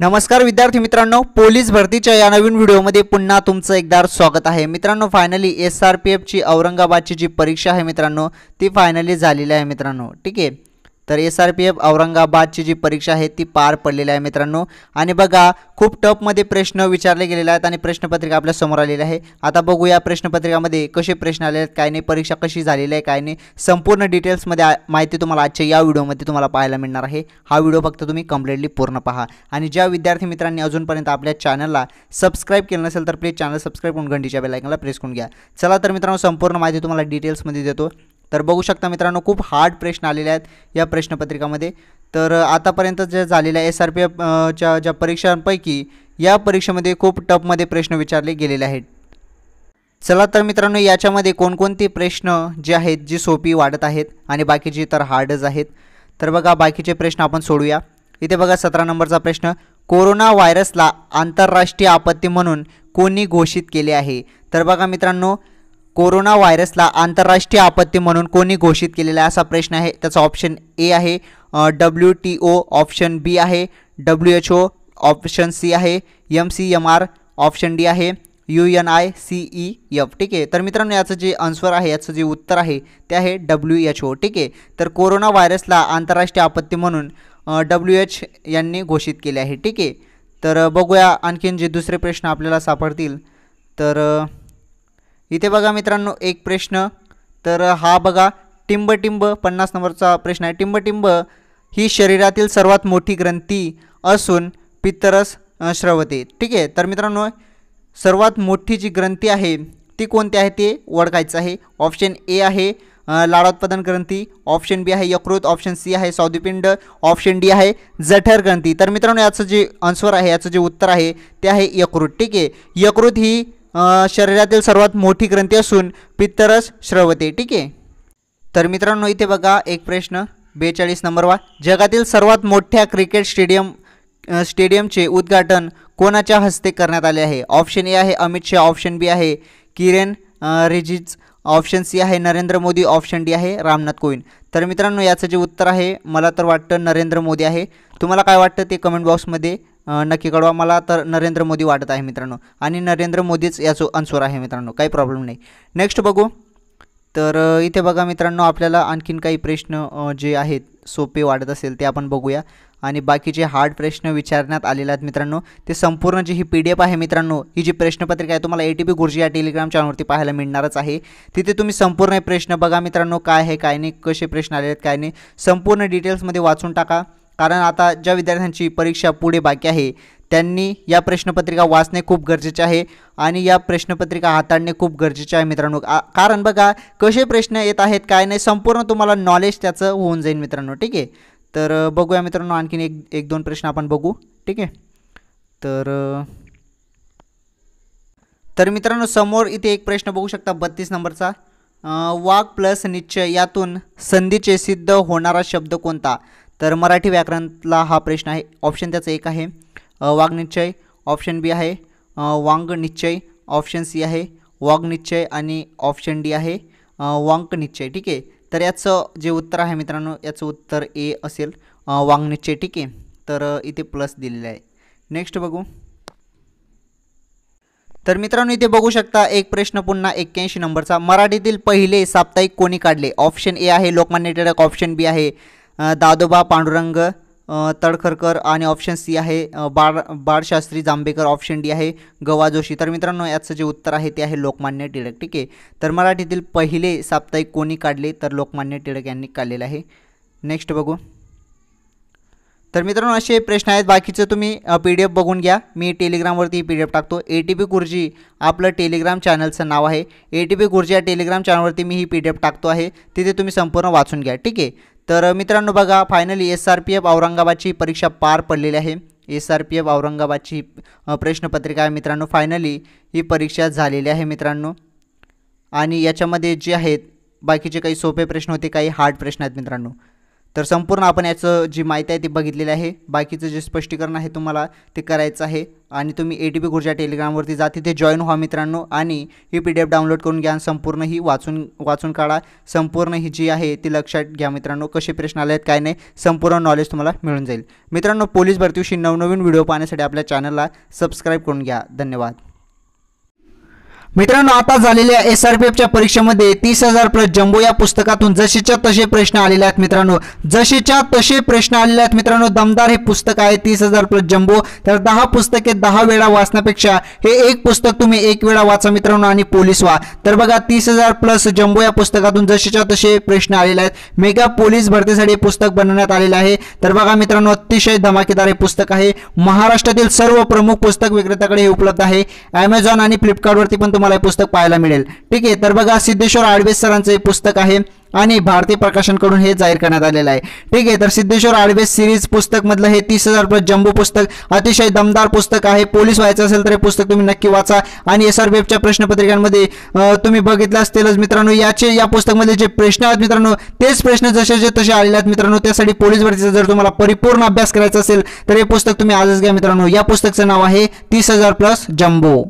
नमस्कार विद्यार्थी मित्रांनो पोलीस भरतीच्या या नवीन व्हिडिओमध्ये पुन्हा तुमचं एकदा स्वागत आहे मित्रांनो फायनली एस आर पी एफची औरंगाबादची जी परीक्षा आहे मित्रांनो ती फायनली झालेली आहे मित्रांनो ठीक आहे तर एस आर पी एफ औरंगाबादची जी परीक्षा आहे ती पार पडलेली आहे मित्रांनो आणि बघा खूप टफमध्ये प्रश्न विचारले गेलेले आहेत आणि प्रश्नपत्रिका आपल्या समोर आलेली आहे आता बघू या प्रश्नपत्रिकामध्ये कसे प्रश्न आले आहेत काय नाही परीक्षा कशी झालेली आहे काय नाही संपूर्ण डिटेल्समध्ये माहिती तुम्हाला आजच्या या व्हिडिओमध्ये तुम्हाला पाहायला मिळणार आहे हा व्हिडिओ फक्त तुम्ही कंप्लिटली पूर्ण पहा आणि ज्या विद्यार्थी मित्रांनी अजूनपर्यंत आपल्या चॅनलला सबस्क्राईब केलं नसेल तर प्लीज चॅनल सबस्क्राईब करून घंटीच्या बेलायकनला प्रेस करून घ्या चला तर मित्रांनो संपूर्ण माहिती तुम्हाला डिटेल्समध्ये देतो तर बघू शकता मित्रांनो खूप हार्ड प्रश्न आलेले आहेत या प्रश्नपत्रिकामध्ये तर आतापर्यंत ज्या झालेल्या एस आर पी एफच्या ज्या परीक्षांपैकी या परीक्षेमध्ये खूप टफमध्ये प्रश्न विचारले गेलेले आहेत चला तर मित्रांनो याच्यामध्ये कोणकोणते प्रश्न जे आहेत जी सोपी वाढत आहेत आणि बाकीचे तर हार्डच आहेत तर बघा बाकीचे प्रश्न आपण सोडूया इथे बघा सतरा नंबरचा प्रश्न कोरोना व्हायरसला आंतरराष्ट्रीय आपत्ती म्हणून कोणी घोषित केले आहे तर बघा मित्रांनो कोरोना व्हायरसला आंतरराष्ट्रीय आपत्ती म्हणून कोणी घोषित केलेला असा प्रश्न आहे त्याचा ऑप्शन ए आहे W T O option B आहे W H O option C आहे M C M R option D आहे U N I C E F ठीक आहे तर मित्रांनो याचं जे आन्सर आहे याचं जे उत्तर आहे ते आहे डब्ल्यू एच ओ ठीक आहे तर कोरोना व्हायरसला आंतरराष्ट्रीय आपत्ती म्हणून डब्ल्यू एच यांनी घोषित केले आहे ठीक आहे तर बघूया आणखीन जे दुसरे प्रश्न आपल्याला सापडतील तर इथे बघा मित्रांनो एक प्रश्न तर हा बघा टिंबटिंब पन्नास नंबरचा प्रश्न आहे टिंबटिंब ही शरीरातील सर्वात मोठी ग्रंथी असून पित्तरस श्रवते ठीक आहे तर मित्रांनो सर्वात मोठी जी ग्रंथी आहे ती कोणती आहे ते ओळखायचं आहे ऑप्शन ए आहे लाडोत्पादन ग्रंथी ऑप्शन बी आहे यकृत ऑप्शन सी आहे सौदीपिंड ऑप्शन डी आहे जठर ग्रंथी तर मित्रांनो याचं जे आन्सर आहे याचं जे उत्तर आहे ते आहे यकृत ठीक आहे यकृत ही शरीरातील सर्वात मोठी ग्रंथी असून पित्तरस श्रवते ठीक आहे तर मित्रांनो इथे बघा एक प्रश्न बेचाळीस नंबरवा जगातील सर्वात मोठ्या क्रिकेट स्टेडियम स्टेडियमचे उद्घाटन कोणाच्या हस्ते करण्यात आले आहे ऑप्शन ए आहे अमित शहा ऑप्शन बी आहे किरेन रिजिज ऑप्शन सी आहे नरेंद्र मोदी ऑप्शन डी आहे रामनाथ कोविंद तर मित्रांनो याचं जे उत्तर आहे मला तर वाटतं नरेंद्र मोदी आहे तुम्हाला काय वाटतं ते कमेंट बॉक्समध्ये नक्की कळवा मला तर नरेंद्र मोदी वाटत आहे मित्रांनो आणि नरेंद्र मोदीच याचं आन्सर आहे मित्रांनो काही प्रॉब्लेम नाही नेक्स्ट बघू तर इथे बघा मित्रांनो आपल्याला आणखीन काही प्रश्न जे आहेत सोपे वाटत असेल ते आपण बघूया आणि बाकीचे हार्ड प्रश्न विचारण्यात आलेले आहेत मित्रांनो ते संपूर्ण जी ही पी डी एफ आहे मित्रांनो ही जी प्रश्नपत्रिका आहे तुम्हाला ए टी पी गुरुजी या टेलिग्राम चॅनलवरती पाहायला मिळणारच आहे तिथे तुम्ही संपूर्ण प्रश्न बघा मित्रांनो काय आहे काय नाही कसे प्रश्न आले आहेत काय नाही संपूर्ण डिटेल्समध्ये वाचून टाका कारण आता ज्या विद्यार्थ्यांची परीक्षा पुढे बाकी आहे त्यांनी या प्रश्नपत्रिका वाचणे खूप गरजेचे आहे आणि या प्रश्नपत्रिका हाताळणे खूप गरजेचे आहे मित्रांनो कारण बघा कसे प्रश्न येत आहेत काय नाही संपूर्ण तुम्हाला नॉलेज त्याचं होऊन जाईल मित्रांनो ठीक आहे तर बघूया मित्रांनो आणखीन एक एक दोन प्रश्न आपण बघू ठीक आहे तर तर मित्रांनो समोर इथे एक प्रश्न बघू शकता बत्तीस नंबरचा वाक प्लस निश्चय यातून संधीचे सिद्ध होणारा शब्द कोणता तर मराठी व्याकरणातला हा प्रश्न आहे ऑप्शन त्याचं एक आहे वाघनिश्चय ऑप्शन बी आहे वांग निश्चय ऑप्शन सी आहे वाघनिश्चय आणि ऑप्शन डी आहे वांक निश्चय ठीक आहे तर याचं जे उत्तर आहे मित्रांनो याचं उत्तर ए असेल वांग ठीक आहे तर इथे प्लस दिलेलं आहे नेक्स्ट बघू तर मित्रांनो इथे बघू शकता एक प्रश्न पुन्हा एक्क्याऐंशी नंबरचा मराठीतील पहिले साप्ताहिक कोणी काढले ऑप्शन ए आहे लोकमान्य टिळक ऑप्शन बी आहे दादोबा पांडुरंग तडखरकर आणि ऑप्शन सी आहे बाळ बाळशास्त्री जांभेकर ऑप्शन डी आहे गवा जोशी तर मित्रांनो याचं जे उत्तर आहे ते आहे लोकमान्य टिळक ठीक आहे तर मराठीतील पहिले साप्ताहिक कोणी काढले तर लोकमान्य टिळक यांनी काढलेलं आहे नेक्स्ट बघू तर मित्रांनो असे प्रश्न आहेत बाकीचं तुम्ही पी डी एफ बघून घ्या मी टेलिग्रामवरती पी डी एफ टाकतो ए टी पी गुरुजी आपलं टेलिग्राम चॅनलचं नाव आहे ए टी पी गुरुजी या टेलिग्राम चॅनलवरती मी ही पी डी एफ टाकतो आहे तिथे तुम्ही संपूर्ण वाचून घ्या ठीक आहे तर मित्रांनो बघा finally S R P F औरंगाबादची परीक्षा पार पडलेली आहे एस आर पी एफ औरंगाबादची प्रश्नपत्रिका आहे मित्रांनो फायनली ही परीक्षा झालेली आहे मित्रांनो आणि याच्यामध्ये जे आहेत बाकीचे काही सोपे प्रश्न होते काही हार्ड प्रश्न आहेत मित्रांनो तर संपूर्ण आपण याचं जी माहिती आहे ती बघितलेली आहे बाकीचं जे स्पष्टीकरण आहे तुम्हाला ते करायचं आहे आणि तुम्ही ए टी पी गुर्जा टेलिग्रामवरती जा तिथे जॉईन व्हा मित्रांनो आणि ही पी डी एफ डाउनलोड करून घ्या संपूर्ण ही वाचून वाचून काढा संपूर्ण ही जी आहे ती लक्षात घ्या मित्रांनो कसे प्रश्न आले आहेत काय नाही संपूर्ण नॉलेज तुम्हाला मिळून जाईल मित्रांनो पोलीस भरतीविषयी नवनवीन व्हिडिओ पाहण्यासाठी आपल्या चॅनलला सबस्क्राईब करून घ्या धन्यवाद मित्रांनो आता झालेल्या एस आर पी एफच्या परीक्षेमध्ये तीस हजार प्लस जम्बो या पुस्तकातून जसेच्या तसे प्रश्न आलेले आहेत मित्रांनो जसेच्या तसे प्रश्न आलेले आहेत मित्रांनो दमदार हे पुस्तक आहे तीस हजार प्लस जम्बो तर दहा पुस्तके दहा वेळा वाचण्यापेक्षा हे एक पुस्तक तुम्ही एक वेळा वाचा मित्रांनो आणि पोलीस व्हा तर बघा तीस हजार प्लस जम्बो या पुस्तकातून जसेच्या तसे प्रश्न आलेले आहेत मेगा पोलीस भरतीसाठी पुस्तक बनवण्यात आलेलं आहे तर बघा मित्रांनो अतिशय धमाकेदार हे पुस्तक आहे महाराष्ट्रातील सर्व प्रमुख पुस्तक विक्रेत्याकडे हे उपलब्ध आहे ॲमेझॉन आणि फ्लिपकार्टवरती पण तुम्हाला हे पुस्तक पाहायला मिळेल ठीक आहे तर बघा सिद्धेश्वर आडवे सरांचं हे पुस्तक आहे आणि भारतीय प्रकाशनकडून हे जाहीर करण्यात आलेलं आहे ठीक आहे तर सिद्धेश्वर आडवे सिरीज पुस्तक मधलं हे तीस हजार रुपये जम्बो पुस्तक अतिशय दमदार पुस्तक आहे पोलीस व्हायचं असेल तर हे पुस्तक तुम्ही नक्की वाचा आणि एस आर वेबच्या प्रश्नपत्रिकांमध्ये तुम्ही बघितलं असतीलच मित्रांनो याचे या पुस्तकमध्ये जे प्रश्न आहेत मित्रांनो तेच प्रश्न जसे जे तसे आलेले आहेत मित्रांनो त्यासाठी पोलीस भरतीचा जर तुम्हाला परिपूर्ण अभ्यास करायचा असेल तर हे पुस्तक तुम्ही आजच घ्या मित्रांनो या पुस्तकचं नाव आहे तीस हजार प्लस जम्बो